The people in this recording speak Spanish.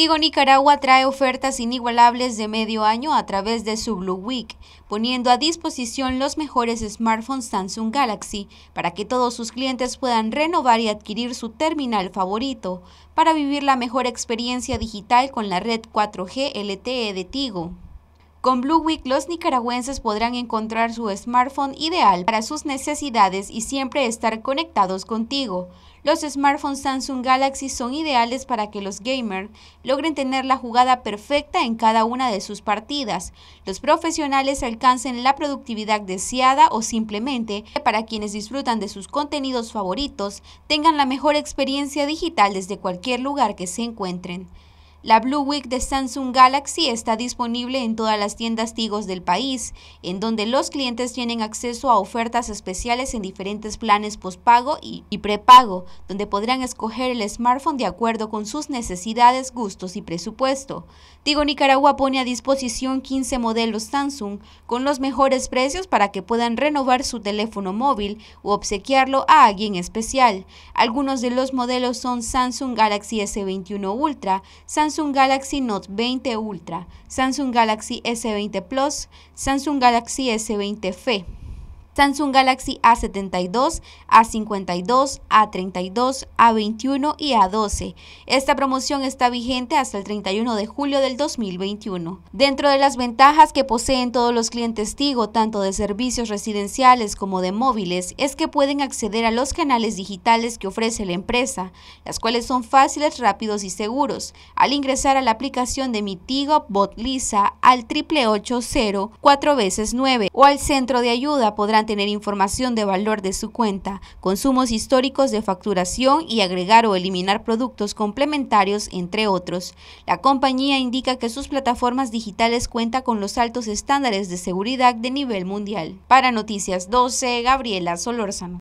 Tigo Nicaragua trae ofertas inigualables de medio año a través de su Blue Week, poniendo a disposición los mejores smartphones Samsung Galaxy para que todos sus clientes puedan renovar y adquirir su terminal favorito para vivir la mejor experiencia digital con la red 4G LTE de Tigo. Con Blue Week los nicaragüenses podrán encontrar su smartphone ideal para sus necesidades y siempre estar conectados contigo. Los smartphones Samsung Galaxy son ideales para que los gamers logren tener la jugada perfecta en cada una de sus partidas, los profesionales alcancen la productividad deseada o simplemente para quienes disfrutan de sus contenidos favoritos tengan la mejor experiencia digital desde cualquier lugar que se encuentren. La Blue Week de Samsung Galaxy está disponible en todas las tiendas Tigos del país, en donde los clientes tienen acceso a ofertas especiales en diferentes planes postpago y, y prepago, donde podrán escoger el smartphone de acuerdo con sus necesidades, gustos y presupuesto. Tigo Nicaragua pone a disposición 15 modelos Samsung con los mejores precios para que puedan renovar su teléfono móvil o obsequiarlo a alguien especial. Algunos de los modelos son Samsung Galaxy S21 Ultra, Samsung Samsung Galaxy Note 20 Ultra, Samsung Galaxy S20 Plus, Samsung Galaxy S20 FE. Samsung Galaxy A72, A52, A32, A21 y A12. Esta promoción está vigente hasta el 31 de julio del 2021. Dentro de las ventajas que poseen todos los clientes Tigo, tanto de servicios residenciales como de móviles, es que pueden acceder a los canales digitales que ofrece la empresa, las cuales son fáciles, rápidos y seguros. Al ingresar a la aplicación de mi Tigo Bot Lisa al 880 4 veces 9 o al centro de ayuda podrán tener información de valor de su cuenta, consumos históricos de facturación y agregar o eliminar productos complementarios, entre otros. La compañía indica que sus plataformas digitales cuentan con los altos estándares de seguridad de nivel mundial. Para Noticias 12, Gabriela Solórzano.